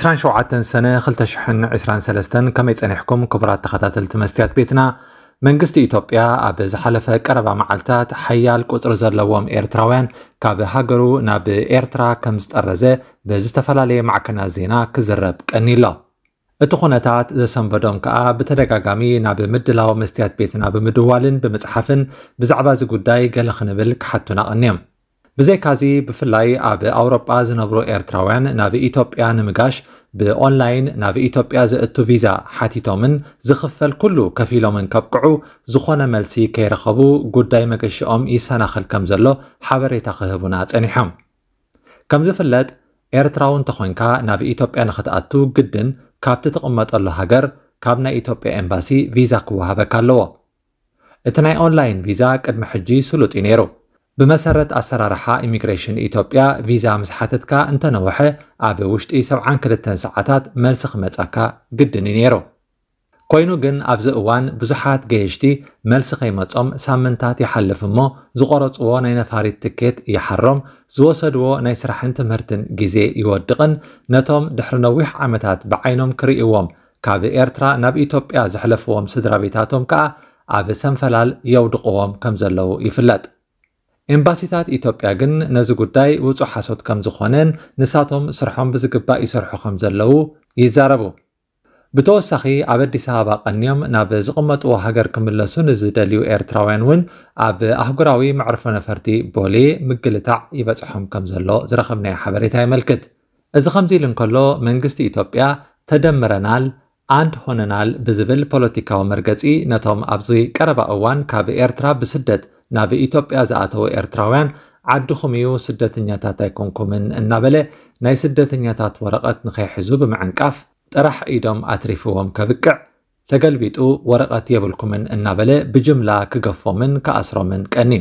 27 ሰነ 223 ከመይ ጸኒሕኩም ክቡራት ተኸታተልቲ መስትያት ቤትና መንግስቲ ኢትዮጵያ ኣብ ዝሓለፈ ቀረባ መዓልትታት ሓያል ቁፅሪ ዘለዎም ኤርትራውያን ካብ ሃገሩ ናብ ኤርትራ ከም ዝጠረዘ ብዝተፈላለየ ማዕከና ዜና ክዝረብ ቀኒ ቀኒሎ እቲ ኩነታት ዘሰንበዶም ከዓ ብተደጋጋሚ ናብ ምድላዊ መስትያት ቤትና ብምድዋልን ብምፅሓፍን ብዛዕባ እዚ ጉዳይ ገለ ክንብል ክሓቱና ቐኒዮም بزي كازي بفلاي عب أوروبا زنبرو إيرتراوان ناب إيتوبيا نمجاش بأونلاين ناب إيتوبيا زئتو فيزا حاتيتومن زخفل كله كفيلومن كبقعو زخونا ملسي كيرخبو قداي مقشئوم إيساناخل كمزلو حبريتا خهبونا تنحم كمزفلت ኤርትራው እንተኮንካ ናብ ኢትዮጵያ ንኽትኣቱ ግድን ካብቲ ትቕመጠሉ ሃገር ካብ ናይ ኢትዮጵያ ኤምባሲ ቪዛ ክወሃበካ ኣለዎ እቲ ናይ ኦንላይን ቪዛ ቅድሚ ሕጂ ስሉጥ እዩ ነይሩ ብመሰረት ኣሰራርሓ ኢሚግሬሽን ኢትዮጵያ ቪዛ ምስ ሓተትካ እንተነውሐ ኣብ ውሽጢ 72 ሰዓታት መልሲ ክመፀካ ግድን እዩ ነይሩ ኮይኑ ግን ኣብዚ እዋን ብዙሓት ገየሽቲ መልሲ ከይመፆም ሳምንታት ይሓልፍ እሞ ዝቆረፅዎ ናይ ነፋሪት ትኬት ይሓሮም ዝወሰድዎ ናይ ስራሕን ትምህርትን ግዜ ይወድቕን ነቶም ድሕሪ ነዊሕ ዓመታት ብዓይኖም ክርእዎም ካብ ኤርትራ ናብ ኢትዮጵያ ዘሕለፍዎም ስድራ ቤታቶም ከዓ ኣብ ሰንፈላል የውድቕዎም ከም ዘለዉ ይፍለጥ ኤምባሲታት ኢትዮጵያ ግን ነዚ ጉዳይ ውፁእ ሓሶት ከም ዝኾነን ንሳቶም ስርሖም ብዝግባእ ይሰርሑ ከም ዘለዉ ይዛረቡ ብተወሳኺ ኣብ ኣዲስ ኣበባ ቀንዮም ናብ ዝቕመጥዎ ሃገር ክምለሱ ንዝደልዩ ኤርትራውያን እውን ኣብ ኣህጉራዊ መዕርፎ ነፈርቲ ቦሌ ምግልታዕ ይበፅሖም ከም ዘሎ ዝረኸብናዮ ሓበሬታ የመልክት እዚ ከምዚ ኢሉ እንከሎ መንግስቲ ኢትዮጵያ ተደምረናል አንድ ሆነናል ብዝብል ፖለቲካዊ መርገፂ ነቶም ኣብዚ ቀረባ እዋን ካብ ኤርትራ ብስደት ናብ ኢትዮጵያ ዝኣተው ኤርትራውያን ዓድኹም እዩ ስደተኛታት ኣይኮንኩምን እናበለ ናይ ስደተኛታት ወረቐት ንኸይሕዙ ብምዕንቃፍ ጥራሕ ኢዶም ኣትሪፍዎም ከብቅዕ ተገልቢጡ ወረቐት የብልኩምን እናበለ ብጅምላ ክገፎምን ክኣስሮምን ቀኒ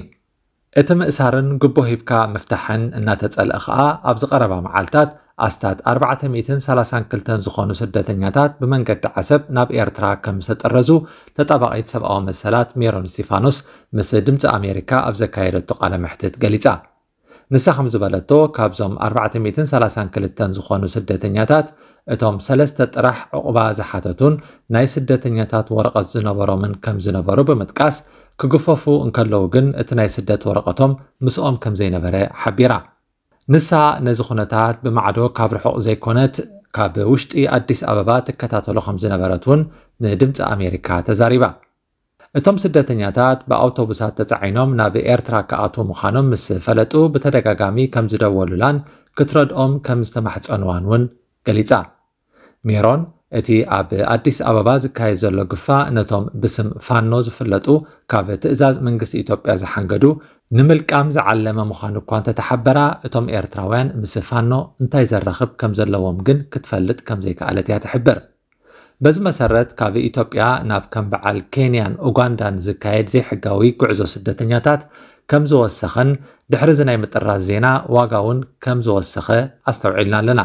እቲ ምእሳርን ግቦ ሂብካ ምፍታሕን እናተጸልአ ኸኣ ኣብዚ ቀረባ መዓልታት ኣስታት 432 ዝኾኑ ስደተኛታት ብመንገዲ ዓሰብ ናብ ኤርትራ ከም ዝተጠረዙ ተጠባቒት ሰብኣዊ መሰላት ሜሮን ስጢፋኖስ ምስ ድምፂ ኣሜሪካ ኣብ ዘካየደቱ ቓለ ምሕትት ገሊጻ ንሳ ከም ዝበለቶ ካብዞም 432 ዝኾኑ ስደተኛታት እቶም ሰለስተ ጥራሕ ዕቑባ ዝሓተቱን ናይ ስደተኛታት ወረቐት ዝነበሮምን ከም ዝነበሩ ብምጥቃስ ክግፈፉ እንከለዉ ግን እቲ ናይ ስደት ወረቐቶም ምስኦም ከም ዘይነበረ ሓቢራ ንሳ ነዚ ኩነታት ብማዕዶ ካብ ርሑቕ ዘይኮነት ካብ ውሽጢ ኣዲስ ኣበባ ትከታተሎ ከም ዝነበረት እውን ንድምፂ ኣሜሪካ ተዛሪባ እቶም ስደተኛታት ብኣውቶቡሳት ተፃዒኖም ናብ ኤርትራ ክኣት ምዃኖም ምስ ፈለጡ ብተደጋጋሚ ከም ዝደወሉላን ክትረድኦም ከም ዝተማሕፀንዋን እውን ገሊጻ ሜሮን እቲ ኣብ ኣዲስ ኣበባ ዝካየድ ዘሎ ግፋ ነቶም ብስም ፋኖ ዝፍለጡ ካብ ትእዛዝ መንግስቲ ኢትዮጵያ ዝሓንገዱ ንምልቃም ዝዓለመ ምዃኑ እኳ እንተተሓበራ እቶም ኤርትራውያን ምስ ፋኖ እንታይ ዘረኽብ ከም ዘለዎም ግን ክትፈልጥ ከም ዘይከኣለት እያ ትሕብር በዚ መሰረት ካብ ኢትዮጵያ ናብ ከም በዓል ኬንያን ኡጋንዳን ዝካየድ ዘይሕጋዊ ጉዕዞ ስደተኛታት ከም ዝወሰኸን ድሕሪ ዚ ናይ ምጥራስ ዜና ዋጋ እውን ከም ዝወሰኸ ኣስተውዒልና ኣለና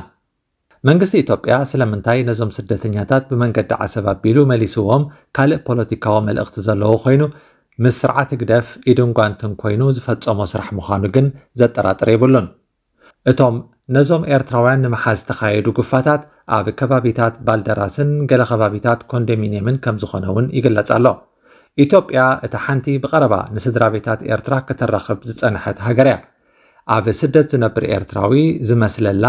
መንግስቲ ኢትዮጵያ ስለምንታይ ነዞም ስደተኛታት ብመንገዲ ዓሰብ ኣቢሉ መሊስዎም ካልእ ፖለቲካዊ መልእኽቲ ዘለዎ ኮይኑ ምስ ስርዓት ግደፍ ኢድን እንትን ኮይኑ ዝፈፀሞ ስራሕ ምዃኑ ግን ዘጠራጥር የብሉን እቶም ነዞም ኤርትራውያን ንምሓዝ ዝተኻየዱ ጉፋታት ኣብ ከባቢታት ባልደራስን ገለ ከባቢታት ኮንዶሚንየምን ከም ዝኾነ እውን ይግለጽ ኣሎ ኢትዮጵያ እቲ ሓንቲ ብቐረባ ንስድራ ቤታት ኤርትራ ከተራኽብ ዝጸንሐት ሃገር እያ ኣብ ስደት ዝነብር ኤርትራዊ ዝመስለላ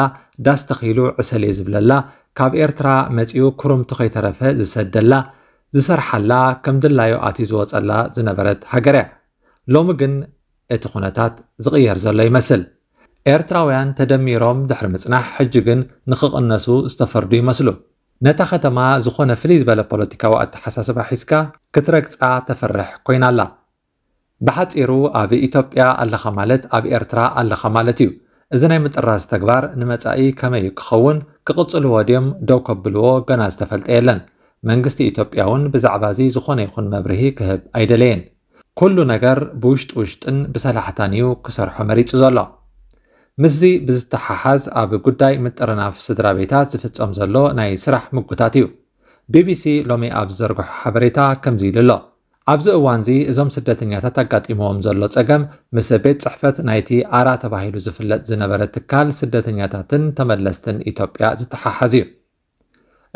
ዳስተኺሉ ተኺሉ ዕሰል ዝብለላ ካብ ኤርትራ መጺኡ ክሩምቲ ከይተረፈ ዝሰደላ ዝሰርሓላ ከም ድላዮ ኣትዩ ዝወፀላ ዝነበረት ሃገር እያ ሎሚ ግን እቲ ኩነታት ዝቕየር ዘሎ ይመስል ኤርትራውያን ተደሚሮም ድሕሪ ምጽናሕ ሕጂ ግን ንኽቕነሱ ዝተፈርዱ ይመስሉ ነታ ከተማ ዝኾነ ፍልይ ዝበለ ፖለቲካዊ ኣተሓሳስባ ሒዝካ ክትረግፃ ተፈርሕ ኮይና ኣላ ብሓፂሩ ኣብ ኢትዮጵያ ኣለኻ ማለት ኣብ ኤርትራ ኣለኻ ማለት እዩ እዚ ናይ ምጥራዝ ተግባር ንመጻኢ ከመይ ክኸውን ክቕጽልዎ ድዮም ደው ከብልዎ ገና ዝተፈልጠ የለን መንግስቲ ኢትዮጵያ እውን ብዛዕባ እዚ ዝኾነ ይኹን መብርሂ ክህብ ኣይደለየን ኩሉ ነገር ብውሽጢ ውሽጥን ብሰላሕታን እዩ ክሰርሖ መሪፁ ዘሎ ምስዚ ብዝተሓሓዝ ኣብ ጉዳይ ምጥርናፍ ስድራ ቤታት ዝፍፀም ዘሎ ናይ ስራሕ ምጉታት እዩ ቢቢሲ ሎሚ ኣብ ዘርግሖ ሓበሬታ ከምዚ ኢሉ ኣሎ ኣብዚ እዋን እዚ እዞም ስደተኛታት ኣጋጢሞዎም ዘሎ ፀገም ምስ ቤት ጽሕፈት ናይቲ ኣራ ተባሂሉ ዝፍለጥ ዝነበረ ትካል ስደተኛታትን ተመለስትን ኢትዮጵያ ዝተሓሓዝ እዩ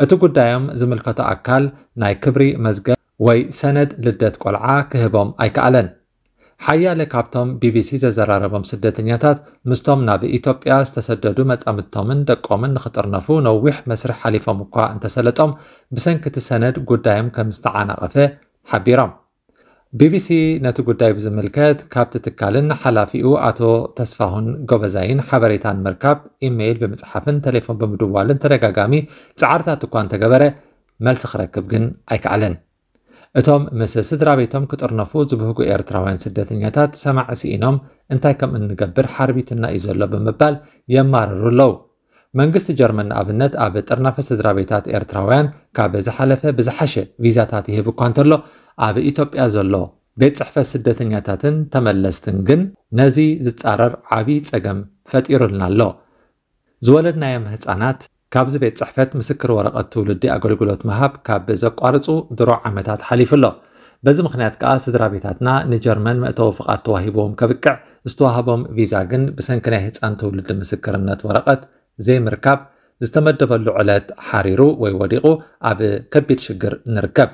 እቲ ጉዳዮም ዝምልከቶ ኣካል ናይ ክብሪ መዝገብ ወይ ሰነድ ልደት ቆልዓ ክህቦም ኣይከኣለን ሓያለ ካብቶም ቢቢሲ ዘዘራረቦም ስደተኛታት ምስቶም ናብ ኢትዮጵያ ዝተሰደዱ መጻምድቶምን ደቆምን ንኽጥርነፉ ነዊሕ መስርሕ ሓሊፎም እኳ እንተሰለጦም ብሰንኪ እቲ ሰነድ ጉዳዮም ከም ዝተዓናቐፈ ሓቢሮም ቢቢሲ ነቲ ጉዳይ ብዝምልከት ካብቲ ትካልን ሓላፊኡ ኣቶ ተስፋሁን ጎበዛይን ሓበሬታን ምርካብ ኢሜይል ብምፅሓፍን ቴሌፎን ብምድዋልን ተደጋጋሚ ፃዕርታት እኳ እንተገበረ መልሲ ክረክብ ግን ኣይከኣለን እቶም ምስ ስድራ ቤቶም ክጥርነፉ ዝብህጉ ኤርትራውያን ስደተኛታት ሰማዕ ስኢኖም እንታይ ከም እንገብር ሓርቢትና እዩ ዘሎ ብምባል የማርሩ ኣለው መንግስቲ ጀርመን ንኣብነት ኣብ ጥርናፈ ስድራ ቤታት ኤርትራውያን ካብ ዝሓለፈ ብዝሓሸ ቪዛታት ይህብ እኳ እንተሎ ኣብ ኢትዮጵያ ዘሎ ቤት ፅሕፈት ስደተኛታትን ተመለስትን ግን ነዚ ዝፃረር ዓብዪ ፀገም ፈጢሩልና ኣሎ ዝወለድናዮም ህፃናት ካብዚ ቤት ፅሕፈት ምስክር ወረቐት ትውልዲ ኣገልግሎት ምሃብ ካብ ዘቋርፁ ድሮ ዓመታት ሓሊፉ ኣሎ በዚ ምክንያት ከዓ ስድራ ቤታትና ንጀርመን መእተዊ ፍቓድ ተዋሂቦም ከብቅዕ ዝተዋህቦም ቪዛ ግን ብሰንኪ ናይ ህፃን ትውልዲ ምስክርነት ወረቐት ዘይምርካብ ዝተመደበሉ ዕለት ሓሪሩ ወይ ወዲቑ ኣብ ከቢድ ሽግር ንርከብ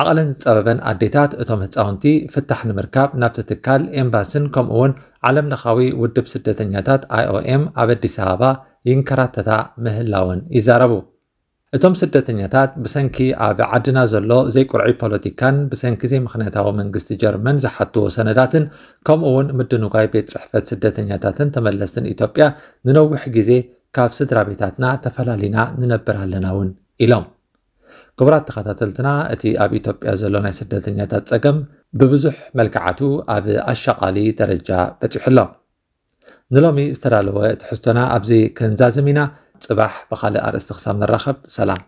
ዓቕልን ዝፀበበን ኣዴታት እቶም ህፃውንቲ ፍታሕ ንምርካብ ናብቲ ትካል ኤምባስን ከምኡውን ዓለም ለኻዊ ውድብ ስደተኛታት ኣይኦኤም ኣብ ኣዲስ ኣበባ ይንከራተታ ምህላውን ይዛረቡ እቶም ስደተኛታት ብሰንኪ ኣብ ዓድና ዘሎ ዘይቁርዒ ፖለቲካን ብሰንኪ ዘይምክንያታዊ መንግስቲ ጀርመን ዝሓትዎ ሰነዳትን ከምኡ ከምኡውን ምድንጓይ ቤት ፅሕፈት ስደተኛታትን ተመለስትን ኢትዮጵያ ንነዊሕ ግዜ ካብ ስድራ ቤታትና ተፈላለና ንነብር ኣለና እውን ኢሎም ክቡራት ተኸታተልትና እቲ ኣብ ኢትዮጵያ ዘሎ ናይ ስደተኛታት ጸገም ብብዙሕ መልክዓቱ ኣብ ኣሻቓሊ ደረጃ በፂሑ ኣሎ ንሎሚ ዝተዳለወ ትሕዝቶና ኣብዚ ክንዛዝም ኢና ፅባሕ ብካልእ ኣርእስቲ ክሳብ ንራኸብ ሰላም